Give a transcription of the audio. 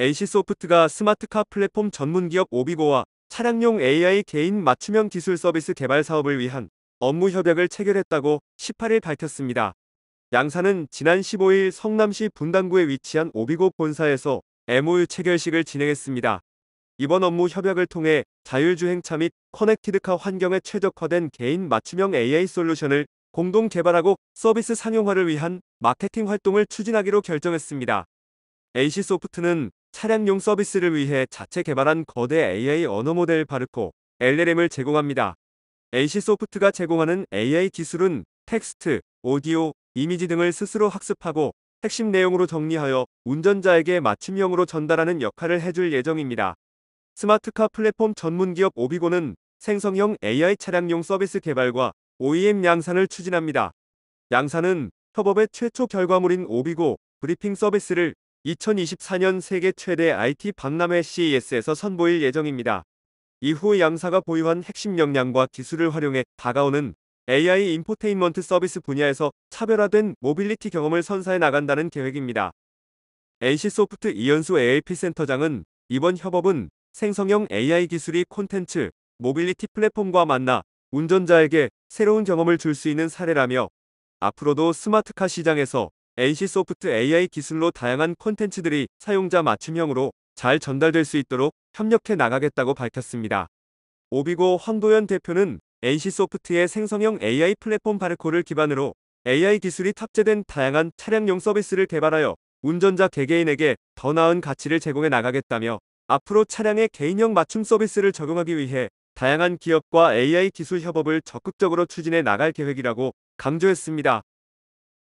NC소프트가 스마트카 플랫폼 전문 기업 오비고와 차량용 AI 개인 맞춤형 기술 서비스 개발 사업을 위한 업무 협약을 체결했다고 18일 밝혔습니다. 양사는 지난 15일 성남시 분당구에 위치한 오비고 본사에서 MOU 체결식을 진행했습니다. 이번 업무 협약을 통해 자율주행차 및 커넥티드카 환경에 최적화된 개인 맞춤형 AI 솔루션을 공동 개발하고 서비스 상용화를 위한 마케팅 활동을 추진하기로 결정했습니다. NC소프트는 차량용 서비스를 위해 자체 개발한 거대 AI 언어 모델 바르코 LLM을 제공합니다. AC 소프트가 제공하는 AI 기술은 텍스트, 오디오, 이미지 등을 스스로 학습하고 핵심 내용으로 정리하여 운전자에게 맞춤형으로 전달하는 역할을 해줄 예정입니다. 스마트카 플랫폼 전문기업 오비고는 생성형 AI 차량용 서비스 개발과 OEM 양산을 추진합니다. 양산은 협업의 최초 결과물인 오비고 브리핑 서비스를 2024년 세계 최대 IT 박람회 CES에서 선보일 예정입니다. 이후 양사가 보유한 핵심 역량과 기술을 활용해 다가오는 AI 인포테인먼트 서비스 분야에서 차별화된 모빌리티 경험을 선사해 나간다는 계획입니다. NC소프트 이현수 ALP 센터장은 이번 협업은 생성형 AI 기술이 콘텐츠, 모빌리티 플랫폼과 만나 운전자에게 새로운 경험을 줄 수 있는 사례라며 앞으로도 스마트카 시장에서 NC소프트 AI 기술로 다양한 콘텐츠들이 사용자 맞춤형으로 잘 전달될 수 있도록 협력해 나가겠다고 밝혔습니다. 오비고 황도현 대표는 NC소프트의 생성형 AI 플랫폼 바르코를 기반으로 AI 기술이 탑재된 다양한 차량용 서비스를 개발하여 운전자 개개인에게 더 나은 가치를 제공해 나가겠다며 앞으로 차량의 개인형 맞춤 서비스를 적용하기 위해 다양한 기업과 AI 기술 협업을 적극적으로 추진해 나갈 계획이라고 강조했습니다.